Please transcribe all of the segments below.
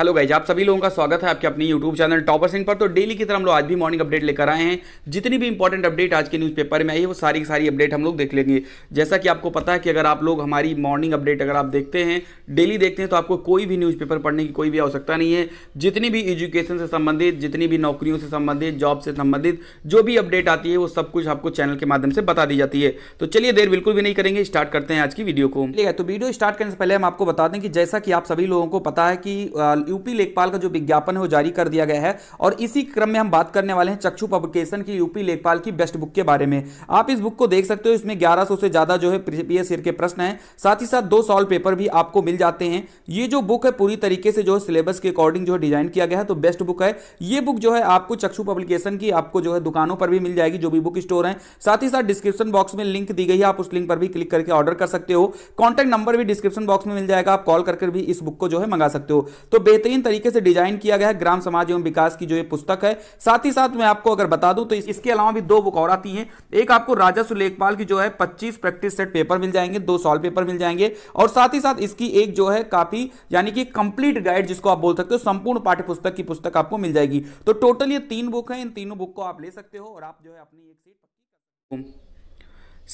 hello guys आप सभी लोगों का स्वागत है आपके अपने यूट्यूब चैनल टॉपर सिंह पर तो डेली की तरह हम लोग आज भी मॉर्निंग अपडेट लेकर आए हैं जितनी भी इंपॉर्टेंट अपडेट आज के न्यूज़पेपर में आई है वो सारी की सारी अपडेट हम लोग देख लेंगे जैसा कि आपको पता है कि अगर आप लोग हमारी मॉर्निंग अपडेट अगर आप देखते हैं डेली देखते हैं तो आपको कोई भी न्यूज़पेपर पढ़ने की कोई भी आवश्यकता नहीं है जितनी भी एजुकेशन से संबंधित जितनी भी नौकरियों से संबंधित जॉब से संबंधित जो भी अपडेट आती है वो सब कुछ आपको चैनल के माध्यम से बता दी जाती है तो चलिए देर बिल्कुल भी नहीं करेंगे स्टार्ट करते हैं आज की वीडियो को ठीक है तो वीडियो स्टार्ट करने से पहले हम आपको बता दें कि जैसा कि आप सभी लोगों को पता है कि यूपी लेखपाल का जो विज्ञापन है वो जारी कर दिया गया है और इसी क्रम में हम बात करने वाले हैं चक्षु पब्लिकेशन की यूपी लेखपाल की बेस्ट बुक के बारे में आप इस बुक को देख सकते हो इसमें ग्यारह से ज्यादा जो है प्रीवियस के प्रश्न है साथ ही साथ दो सॉल्व पेपर भी आपको मिल जाते हैं ये जो बुक है पूरी तरीके से जो है सिलेबस के अकॉर्डिंग जो है डिजाइन किया गया है तो बेस्ट बुक है ये बुक जो है आपको चक्षु पब्लिकेशन की आपको जो है दुकानों पर भी मिल जाएगी जो भी बुक स्टोर है साथ ही साथ डिस्क्रिप्शन बॉक्स में लिंक दी गई है आप उस लिंक पर भी क्लिक करके ऑर्डर कर सकते हो कॉन्टैक्ट नंबर भी डिस्क्रिप्शन बॉक्स में मिल जाएगा आप कॉल करके भी इस बुक को जो है मंगा सकते हो तो बेहतरीन तरीके से डिजाइन किया गया है ग्राम समाज एवं विकास की जो ये पुस्तक है साथ ही साथ मैं आपको अगर बता दूं तो इस, इसके अलावा भी दो बुक और आती हैं एक आपको राजस्व लेखपाल की जो है पच्चीस प्रैक्टिस सेट पेपर मिल जाएंगे दो सॉल पेपर मिल जाएंगे और साथ ही साथ इसकी एक जो है काफी यानी कि कंप्लीट गाइड जिसको आप बोल सकते हो संपूर्ण पाठ्य पुस्तक की पुस्तक आपको मिल जाएगी तो टोटल ये तीन बुक है इन तीनों बुक को आप ले सकते हो और आप जो है अपनी एक सीट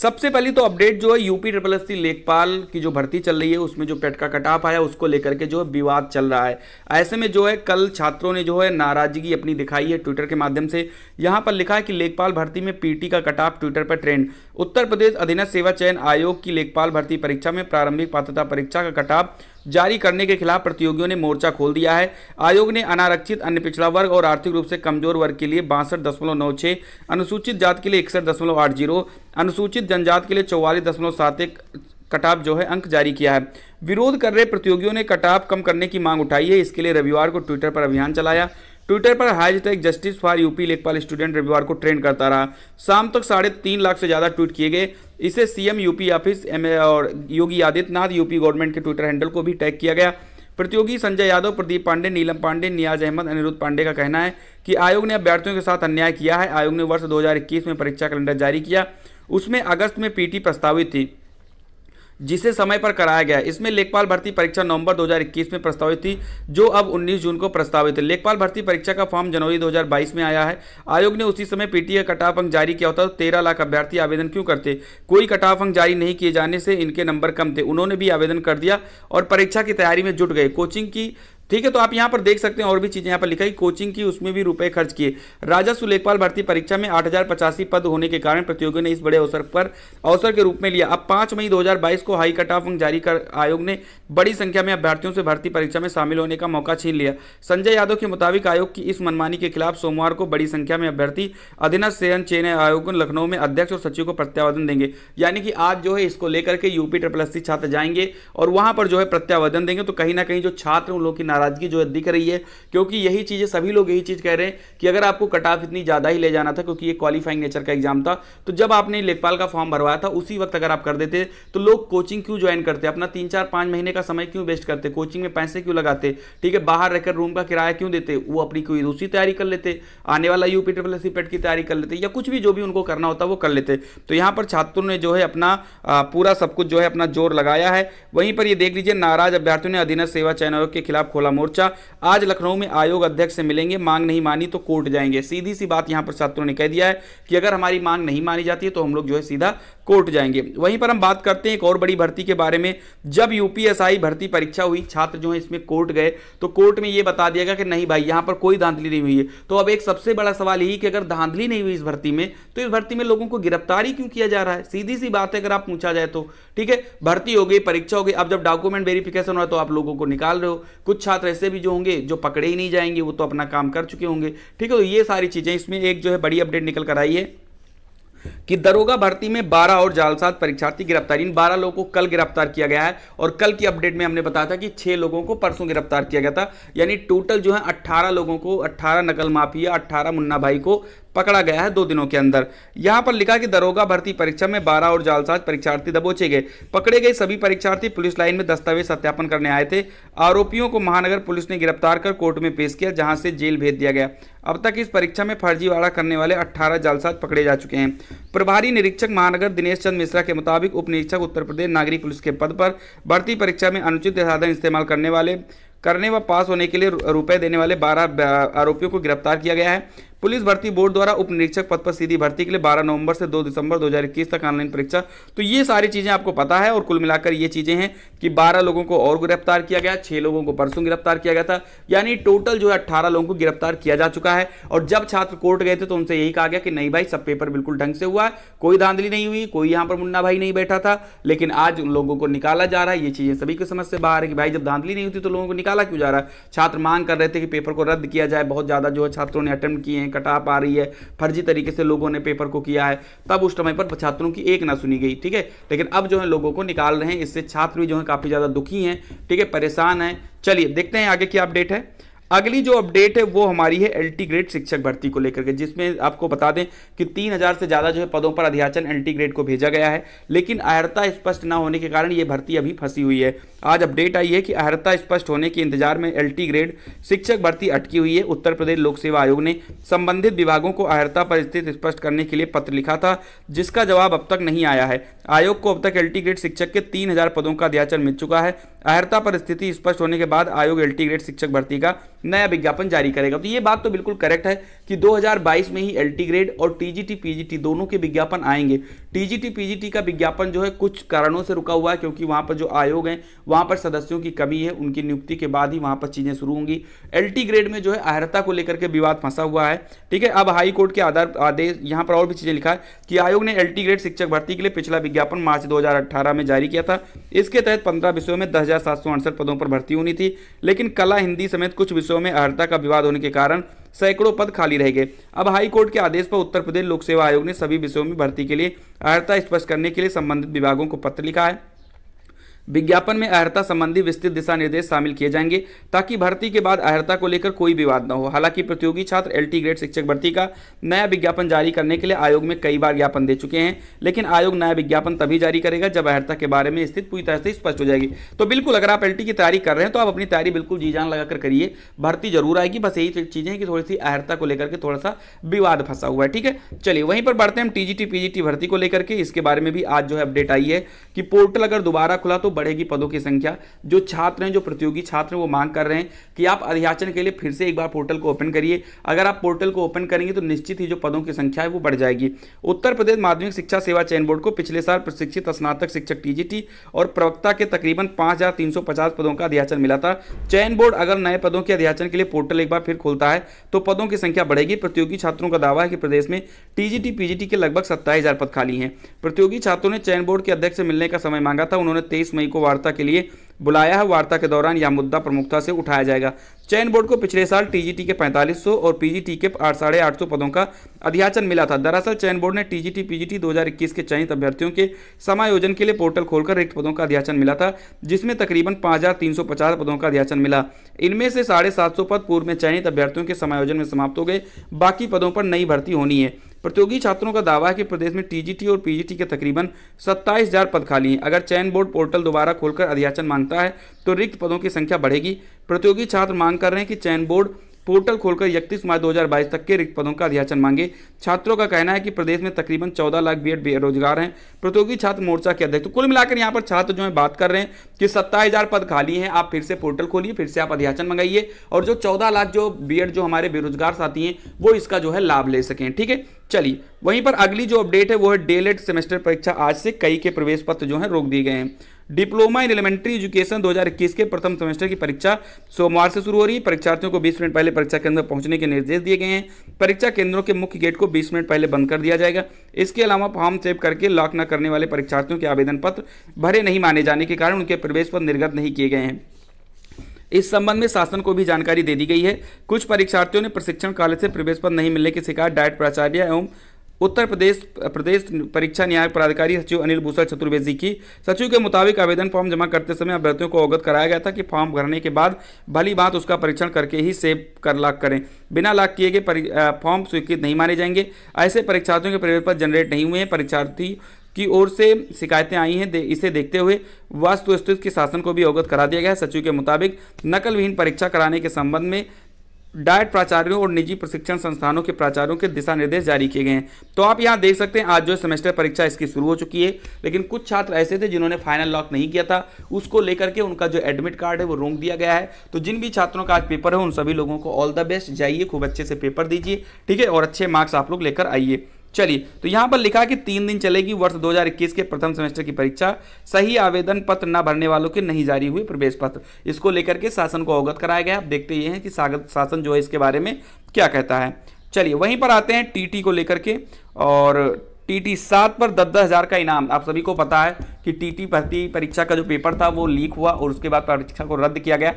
सबसे पहली तो अपडेट जो है यूपी ट्रिपल एस लेखपाल की जो भर्ती चल रही है उसमें जो पेट का कटाप आया उसको लेकर के जो है विवाद चल रहा है ऐसे में जो है कल छात्रों ने जो है नाराजगी अपनी दिखाई है ट्विटर के माध्यम से यहां पर लिखा है कि लेखपाल भर्ती में पीटी का कटाप ट्विटर पर ट्रेंड उत्तर प्रदेश अधीन सेवा चयन आयोग की लेखपाल भर्ती परीक्षा में प्रारंभिक पात्रता परीक्षा का कटाप जारी करने के खिलाफ प्रतियोगियों ने मोर्चा खोल दिया है आयोग ने अनारक्षित अन्य पिछड़ा वर्ग और आर्थिक रूप से कमजोर वर्ग के लिए बासठ दशमलव नौ छः अनुसूचित जात के लिए इकसठ दशमलव आठ जीरो अनुसूचित जनजाति के लिए चौवालीस दशमलव सात एक कटाप जो है अंक जारी किया है विरोध कर रहे प्रतियोगियों ने कटाप कम करने की मांग उठाई है इसके लिए रविवार को ट्विटर पर अभियान चलाया ट्विटर पर हैशटैग जस्टिस फॉर यूपी लेखपाल स्टूडेंट रविवार को ट्रेंड करता रहा शाम तक साढ़े तीन लाख से ज़्यादा ट्वीट किए गए इसे सीएम यूपी ऑफिस एम और योगी आदित्यनाथ यूपी गवर्नमेंट के ट्विटर हैंडल को भी टैग किया गया प्रतियोगी संजय यादव प्रदीप पांडे नीलम पांडे नियाज अहमद अनिरुद्ध पांडे का कहना है कि आयोग ने अभ्यर्थियों के साथ अन्याय किया है आयोग ने वर्ष दो में परीक्षा कैलेंडर जारी किया उसमें अगस्त में पीटी प्रस्तावित थी जिसे समय पर कराया गया इसमें लेखपाल भर्ती परीक्षा नवंबर 2021 में प्रस्तावित थी जो अब 19 जून को प्रस्तावित है लेखपाल भर्ती परीक्षा का फॉर्म जनवरी 2022 में आया है आयोग ने उसी समय पीटीए कटाफ अंक जारी किया होता तो तेरह लाख अभ्यर्थी आवेदन क्यों करते कोई कटाफ अंक जारी नहीं किए जाने से इनके नंबर कम थे उन्होंने भी आवेदन कर दिया और परीक्षा की तैयारी में जुट गए कोचिंग की ठीक है तो आप यहाँ पर देख सकते हैं और भी चीज़ें यहाँ पर लिखाई कोचिंग की उसमें भी रुपए खर्च किए राजस्व लेखपाल भर्ती परीक्षा में आठ पद होने के कारण प्रतियोगियों ने इस बड़े अवसर पर अवसर के रूप में लिया अब पांच मई 2022 को हाई कट ऑफ जारी कर आयोग ने बड़ी संख्या में अभ्यर्थियों से भर्ती परीक्षा में शामिल होने का मौका छीन लिया संजय यादव के मुताबिक आयोग की इस मनमानी के खिलाफ सोमवार को बड़ी संख्या में अभ्यर्थी अधीनस्थ सेन चयन आयोग लखनऊ में अध्यक्ष और सचिव को प्रत्यावेदन देंगे यानी कि आज जो है इसको लेकर के यूपी ट्रिपल छात्र जाएंगे और वहां पर जो है प्रत्यावेदन देंगे तो कहीं ना कहीं जो छात्र उन लोगों की नाराजगी जो है दिख रही है क्योंकि यही चीज़ें सभी लोग यही चीज़ कह रहे हैं कि अगर आपको कट ऑफ इतनी ज़्यादा ही ले जाना था क्योंकि ये क्वालिफाइंग नेचर का एग्जाम था तो जब आपने लेखपाल का फॉर्म भरवाया था उसी वक्त अगर आप कर देते तो लोग कोचिंग क्यों ज्वाइन करते अपना तीन चार पाँच महीने का समय क्यों वेस्ट करते कोचिंग में पैसे क्यों लगाते ठीक है बाहर रहकर रूम का किराया क्यों देते वो अपनी कोई दूसरी तैयारी कर लेते आने वाला यू पी ट्रिपल पेट की तैयारी कर लेते या कुछ भी जो भी उनको करना होता वो कर लेते तो यहाँ पर छात्रों ने जो है अपना पूरा सब कुछ जो है अपना जोर लगाया है वहीं पर ये देख लीजिए नाराज अभ्यर्थियों ने अधीन सेवा चयन आयोग के खिलाफ खोला वाला मोर्चा आज लखनऊ में आयोग अध्यक्ष से मिलेंगे मांग नहीं मानी तो कोर्ट जाएंगे सीधी सी बात यहां पर छात्रों ने कह दिया है कि अगर हमारी मांग नहीं मानी जाती है तो हम लोग जो है सीधा कोर्ट जाएंगे वहीं पर हम बात करते हैं एक और बड़ी भर्ती के बारे में जब यूपीएसआई भर्ती परीक्षा हुई छात्र जो है इसमें कोर्ट गए तो कोर्ट में यह बता दिया गया कि नहीं भाई यहां पर कोई धांधली नहीं हुई है तो अब एक सबसे बड़ा सवाल यही कि अगर धांधली नहीं हुई इस भर्ती में तो इस भर्ती में लोगों को गिरफ्तारी क्यों किया जा रहा है सीधी सी बात है अगर आप पूछा जाए तो ठीक है भर्ती हो गई परीक्षा हो गई अब जब डॉक्यूमेंट वेरिफिकेशन हुआ तो आप लोगों को निकाल रहे हो कुछ छात्र ऐसे भी जो होंगे जो पकड़े ही नहीं जाएंगे वो तो अपना काम कर चुके होंगे ठीक है तो ये सारी चीज़ें इसमें एक जो है बड़ी अपडेट निकल कर आई है कि दरोगा भर्ती में 12 और जालसाज परीक्षार्थी गिरफ्तार इन 12 लोगों को कल गिरफ्तार किया गया है और कल की अपडेट में हमने बताया था कि 6 लोगों को परसों गिरफ्तार किया गया था यानी टोटल जो है 18 लोगों को 18 नकल माफिया 18 मुन्ना भाई को पकड़ा गया है दो दिनों के अंदर यहां पर लिखा कि दरोगा भर्ती परीक्षा में बारह और जालसाज परीक्षार्थी दबोचे गए पकड़े गए सभी परीक्षार्थी पुलिस लाइन में दस्तावेज सत्यापन करने आए थे आरोपियों को महानगर पुलिस ने गिरफ्तार कर कोर्ट में पेश किया जहां से जेल भेज दिया गया अब तक इस परीक्षा में फर्जीवाड़ा करने वाले 18 जालसाज पकड़े जा चुके हैं प्रभारी निरीक्षक महानगर दिनेश चंद मिश्रा के मुताबिक उप निरीक्षक उत्तर प्रदेश नागरिक पुलिस के पद पर भर्ती परीक्षा में अनुचित साधन इस्तेमाल करने वाले करने व पास होने के लिए रुपए देने वाले 12 आरोपियों को गिरफ्तार किया गया है पुलिस भर्ती बोर्ड द्वारा उप निरीक्षक पद पर सीधी भर्ती के लिए 12 नवंबर से 2 दिसंबर 2021 तक ऑनलाइन परीक्षा तो ये सारी चीज़ें आपको पता है और कुल मिलाकर ये चीज़ें हैं कि 12 लोगों को और गिरफ्तार किया गया छः लोगों को परसों गिरफ्तार किया गया था यानी टोटल जो है अट्ठारह लोगों को गिरफ्तार किया जा चुका है और जब छात्र कोर्ट गए थे तो उनसे यही कहा गया कि नहीं भाई सब पेपर बिल्कुल ढंग से हुआ कोई धांधली नहीं हुई कोई यहां पर मुन्ना भाई नहीं बैठा था लेकिन आज उन लोगों को निकाला जा रहा है ये चीज़ें सभी की समझ से बाहर है कि भाई जब धांधली नहीं होती तो लोगों को निकाला क्यों जा रहा है छात्र मांग कर रहे थे कि पेपर को रद्द किया जाए बहुत ज़्यादा जो है छात्रों ने अटेम्प्ट किए हैं कटा पा रही है फर्जी तरीके से लोगों ने पेपर को किया है तब उस समय पर छात्रों की एक ना सुनी गई ठीक है लेकिन अब जो है लोगों को निकाल रहे हैं इससे छात्र भी जो है काफ़ी ज़्यादा दुखी हैं ठीक है परेशान हैं चलिए देखते हैं आगे की अपडेट है अगली जो अपडेट है वो हमारी है एल ग्रेड शिक्षक भर्ती को लेकर के जिसमें आपको बता दें कि 3000 से ज़्यादा जो है पदों पर अध्याचन एल ग्रेड को भेजा गया है लेकिन अहर्ता स्पष्ट ना होने के कारण ये भर्ती अभी फंसी हुई है आज अपडेट आई है कि अहर्ता स्पष्ट होने के इंतजार में एल ग्रेड शिक्षक भर्ती अटकी हुई है उत्तर प्रदेश लोक सेवा आयोग ने संबंधित विभागों को अहर्ता पर स्थिति स्पष्ट करने के लिए पत्र लिखा था जिसका जवाब अब तक नहीं आया है आयोग को अब तक एल ग्रेड शिक्षक के तीन पदों का अध्याचन मिल चुका है अहर्ता पर स्थिति स्पष्ट होने के बाद आयोग एलटी ग्रेड शिक्षक भर्ती का नया विज्ञापन जारी करेगा तो ये बात तो बिल्कुल करेक्ट है कि 2022 में ही एलटी ग्रेड और टीजीटी पीजीटी दोनों के विज्ञापन आएंगे टीजीटी पीजीटी का विज्ञापन जो है कुछ कारणों से रुका हुआ है क्योंकि वहां पर जो आयोग हैं वहाँ पर सदस्यों की कमी है उनकी नियुक्ति के बाद ही वहाँ पर चीज़ें शुरू होंगी एल ग्रेड में जो है अहरता को लेकर के विवाद फंसा हुआ है ठीक है अब हाई कोर्ट के आधार आदेश यहाँ पर और भी चीज़ें लिखा है कि आयोग ने एल ग्रेड शिक्षक भर्ती के लिए पिछला विज्ञापन मार्च दो में जारी किया था इसके तहत पंद्रह विषयों में दस पदों पर भर्ती होनी थी लेकिन कला हिंदी समेत कुछ विषयों में अहरता का विवाद होने के कारण सैकड़ों पद खाली रह गए अब हाईकोर्ट के आदेश पर उत्तर प्रदेश लोक सेवा आयोग ने सभी विषयों में भर्ती के लिए अर्हता स्पष्ट करने के लिए संबंधित विभागों को पत्र लिखा है विज्ञापन में अहर्ता संबंधी विस्तृत दिशा निर्देश शामिल किए जाएंगे ताकि भर्ती के बाद अहर्ता को लेकर कोई विवाद न हो हालांकि प्रतियोगी छात्र एलटी ग्रेड शिक्षक भर्ती का नया विज्ञापन जारी करने के लिए आयोग में कई बार ज्ञापन दे चुके हैं लेकिन आयोग नया विज्ञापन तभी जारी करेगा जब अहर्ता के बारे में स्थिति पूरी तरह से स्पष्ट हो जाएगी तो बिल्कुल अगर आप एल की तैयारी कर रहे हैं तो आप अपनी तैयारी बिल्कुल जी जान लगाकर करिए भर्ती जरूर आएगी बस यही चीज़ें हैं कि थोड़ी सी अहर्ता को लेकर के थोड़ा सा विवाद फंसा हुआ है ठीक है चलिए वहीं पर बढ़ते हैं हम टीजीटी पीजीटी भर्ती को लेकर के इसके बारे में भी आज जो है अपडेट आई है कि पोर्टल अगर दोबारा खुला तो बढ़ेगी पदों की संख्या जो छात्र हैं जो प्रतियोगी छात्र हैं वो मांग कर रहे हैं कि आप अध्याचन के लिए फिर से एक बार पोर्टल को ओपन करिए अगर आप पोर्टल को ओपन करेंगे तो निश्चित ही जो पदों की संख्या है वो बढ़ जाएगी उत्तर प्रदेश माध्यमिक शिक्षा सेवा चयन बोर्ड को पिछले साल प्रशिक्षित स्नातक शिक्षक टीजीटी और प्रवक्ता के तकरीबन पांच पदों का अध्याचन मिला था चयन बोर्ड अगर नए पदों के अध्याचन के लिए पोर्टल एक बार फिर खोलता है तो पदों की संख्या बढ़ेगी प्रतियोगी छात्रों का दावा है कि प्रदेश में टीजीटी पीजीटी के लगभग सत्ताईस पद खाली हैं प्रतियोगी छात्रों ने चयन बोर्ड के अध्यक्ष से मिलने का समय मांगा था उन्होंने तेईस मई मई को वार्ता के लिए बुलाया है वार्ता के दौरान यह मुद्दा प्रमुखता से उठाया जाएगा चयन बोर्ड को पिछले साल टीजीटी के 4500 और पीजीटी के आठ साढ़े आठ सौ पदों का अध्याचन मिला था दरअसल चयन बोर्ड ने टीजीटी पीजीटी 2021 के चयनित अभ्यर्थियों के समायोजन के लिए पोर्टल खोलकर रिक्त पदों का अध्याचन मिला था जिसमें तकरीबन 5350 पदों का अध्याचन मिला इनमें से साढ़े पद पूर्व में चयनित अभ्यर्थियों के समायोजन में समाप्त हो गए बाकी पदों पर नई भर्ती होनी है प्रतियोगी छात्रों का दावा है कि प्रदेश में टीजीटी और पीजीटी के तकरीबन सत्ताईस हजार पद खाली हैं अगर चयन बोर्ड पोर्टल दोबारा खोलकर अध्याचन मांगता है तो रिक्त पदों की संख्या बढ़ेगी प्रतियोगी छात्र मांग कर रहे हैं कि चयन बोर्ड पोर्टल खोलकर इकतीस मार्च 2022 तक के रिक्त पदों का अध्याचन मांगे छात्रों का कहना है कि प्रदेश में तकरीबन 14 लाख बीएड बेरोजगार हैं प्रतियोगी छात्र मोर्चा के अध्यक्ष तो कुल मिलाकर यहाँ पर छात्र जो है बात कर रहे हैं कि सत्ताईस पद खाली हैं आप फिर से पोर्टल खोलिए फिर से आप अध्याचन मंगाइए और जो चौदह लाख जो बी जो हमारे बेरोजगार साथी हैं वो इसका जो है लाभ ले सकें ठीक है चलिए वहीं पर अगली जो अपडेट है वो है डेलेट सेमेस्टर परीक्षा आज से कई के प्रवेश पत्र जो है रोक दिए गए हैं डिप्लोमा इन एलिमेंट्री एजुकेशन 2021 के प्रथम सेमेस्टर की परीक्षा सोमवार से शुरू हो रही है परीक्षार्थियों को 20 मिनट पहले परीक्षा केंद्र पहुंचने के निर्देश दिए गए हैं परीक्षा केंद्रों के मुख्य गेट को 20 मिनट पहले बंद कर दिया जाएगा इसके अलावा फॉर्म सेव करके लॉक न करने वाले परीक्षार्थियों के आवेदन पत्र भरे नहीं माने जाने के कारण उनके प्रवेश पर निर्गत नहीं किए गए हैं इस संबंध में शासन को भी जानकारी दे दी गई है कुछ परीक्षार्थियों ने प्रशिक्षण कालेज से प्रवेश पत्र नहीं मिलने के शिकायत डायट प्राचार्य एवं उत्तर प्रदेश प्रदेश परीक्षा न्याय प्राधिकारी सचिव अनिल भूषण चतुर्वेदी की सचिव के मुताबिक आवेदन फॉर्म जमा करते समय अभ्यर्थियों को अवगत कराया गया था कि फॉर्म भरने के बाद भली बात उसका परीक्षण करके ही सेव कर लाख करें बिना लाख किए गए फॉर्म स्वीकृत नहीं माने जाएंगे ऐसे परीक्षार्थियों के प्रवेश पर जनरेट नहीं हुए हैं परीक्षार्थी की ओर से शिकायतें आई हैं दे, इसे देखते हुए वास्तुस्थित के शासन को भी अवगत करा दिया गया है सचिव के मुताबिक नकलविहीन परीक्षा कराने के संबंध में डाइट प्राचार्यों और निजी प्रशिक्षण संस्थानों के प्राचार्यों के दिशा निर्देश जारी किए गए हैं तो आप यहाँ देख सकते हैं आज जो सेमेस्टर परीक्षा इसकी शुरू हो चुकी है लेकिन कुछ छात्र ऐसे थे जिन्होंने फाइनल लॉक नहीं किया था उसको लेकर के उनका जो एडमिट कार्ड है वो रोक दिया गया है तो जिन भी छात्रों का आज पेपर है उन सभी लोगों को ऑल द बेस्ट जाइए खूब अच्छे से पेपर दीजिए ठीक है और अच्छे मार्क्स आप लोग लेकर आइए चलिए तो यहाँ पर लिखा कि तीन दिन चलेगी वर्ष 2021 के प्रथम सेमेस्टर की परीक्षा सही आवेदन पत्र न भरने वालों के नहीं जारी हुए प्रवेश पत्र इसको लेकर के शासन को अवगत कराया गया आप देखते ये हैं कि शासन जो है इसके बारे में क्या कहता है चलिए वहीं पर आते हैं टीटी को लेकर के और टीटी सात पर दस दस हज़ार का इनाम आप सभी को पता है कि टीटी भर्ती परीक्षा का जो पेपर था वो लीक हुआ और उसके बाद परीक्षा को रद्द किया गया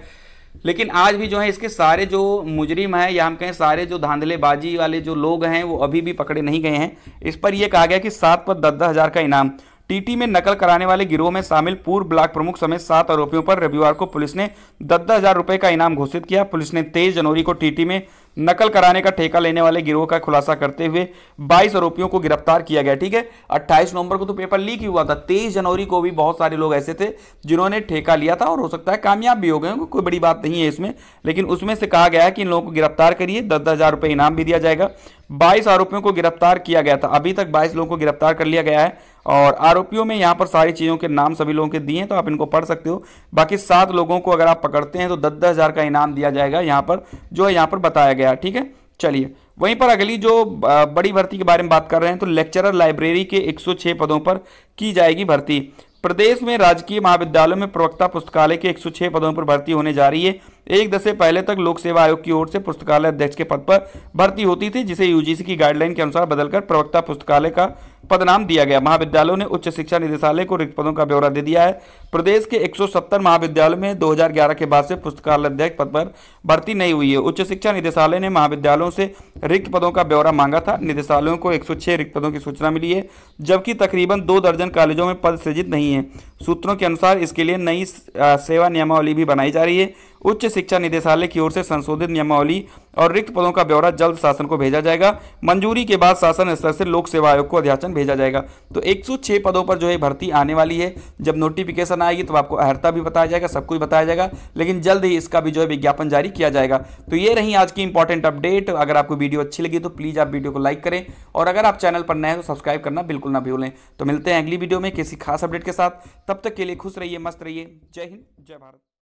लेकिन आज भी जो है इसके सारे जो मुजरिम हैं या हम कहें सारे जो धांधलेबाजी वाले जो लोग हैं वो अभी भी पकड़े नहीं गए हैं इस पर यह कहा गया कि सात पर दस दस हज़ार का इनाम टीटी में नकल कराने वाले गिरोह में शामिल पूर्व ब्लॉक प्रमुख समेत सात आरोपियों पर रविवार को पुलिस ने दस दस हजार रुपये का इनाम घोषित किया पुलिस ने तेईस जनवरी को टीटी में नकल कराने का ठेका लेने वाले गिरोह का खुलासा करते हुए 22 आरोपियों को गिरफ्तार किया गया ठीक है 28 नवंबर को तो पेपर लीक ही हुआ था 23 जनवरी को भी बहुत सारे लोग ऐसे थे जिन्होंने ठेका लिया था और हो सकता है कामयाब भी हो गए कोई बड़ी बात नहीं है इसमें लेकिन उसमें से कहा गया है कि इन लोगों को गिरफ्तार करिए दस दस हज़ार रुपये इनाम भी दिया जाएगा बाईस आरोपियों को गिरफ्तार किया गया था अभी तक बाईस लोगों को गिरफ्तार कर लिया गया है और आरोपियों में यहाँ पर सारी चीज़ों के नाम सभी लोगों के दिए हैं तो आप इनको पढ़ सकते हो बाकी सात लोगों को अगर आप पकड़ते हैं तो दस दस हज़ार का इनाम दिया जाएगा यहाँ पर जो है यहाँ पर बताया गया ठीक है चलिए वहीं पर अगली जो बड़ी भर्ती के बारे में बात कर रहे हैं तो लेक्चरर लाइब्रेरी के एक पदों पर की जाएगी भर्ती प्रदेश में राजकीय महाविद्यालयों में प्रवक्ता पुस्तकालय के एक पदों पर भर्ती होने जा रही है एक दशक पहले तक लोक सेवा आयोग की ओर से पुस्तकालय अध्यक्ष के पद पर भर्ती होती थी जिसे यूजीसी की गाइडलाइन के अनुसार बदलकर प्रवक्ता पुस्तकालय का पदनाम दिया गया महाविद्यालयों ने उच्च शिक्षा निदेशालय को रिक्त पदों का ब्यौरा दे दिया है प्रदेश के 170 महाविद्यालय में 2011 के बाद से पुस्तकालय अध्यक्ष पद पर भर्ती नहीं हुई है उच्च शिक्षा निदेशालय ने महाविद्यालयों से रिक्त पदों का ब्यौरा मांगा था निदेशालयों को 106 रिक्त पदों की सूचना मिली है जबकि तकरीबन दो दर्जन कॉलेजों में पद सृजित नहीं है सूत्रों के अनुसार इसके लिए नई सेवा नियमावली भी बनाई जा रही है उच्च शिक्षा निदेशालय की ओर से संशोधित नियमावली और रिक्त पदों का ब्यौरा जल्द शासन को भेजा जाएगा मंजूरी के बाद शासन स्तर से लोक सेवा आयोग को अध्याचन भेजा जाएगा तो 106 पदों पर जो है भर्ती आने वाली है जब नोटिफिकेशन आएगी तो आपको अहर्ता भी बताया जाएगा सब कुछ बताया जाएगा लेकिन जल्द ही इसका भी जो है विज्ञापन जारी किया जाएगा तो ये रही आज की इंपॉर्टेंट अपडेट अगर आपको वीडियो अच्छी लगी तो प्लीज़ आप वीडियो को लाइक करें और अगर आप चैनल पर नए हैं तो सब्सक्राइब करना बिल्कुल ना भूलें तो मिलते हैं अगली वीडियो में किसी खास अपडेट के साथ तब तक के लिए खुश रहिए मस्त रहिए जय हिंद जय भारत